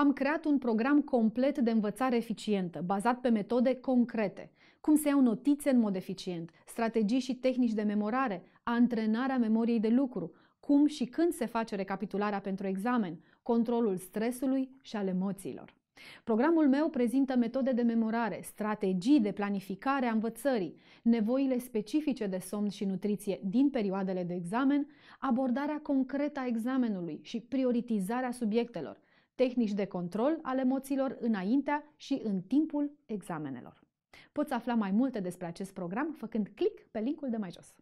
am creat un program complet de învățare eficientă, bazat pe metode concrete, cum se iau notițe în mod eficient, strategii și tehnici de memorare, antrenarea memoriei de lucru, cum și când se face recapitularea pentru examen, controlul stresului și al emoțiilor. Programul meu prezintă metode de memorare, strategii de planificare a învățării, nevoile specifice de somn și nutriție din perioadele de examen, abordarea concretă a examenului și prioritizarea subiectelor, tehnici de control al emoțiilor înaintea și în timpul examenelor. Poți afla mai multe despre acest program făcând click pe linkul de mai jos.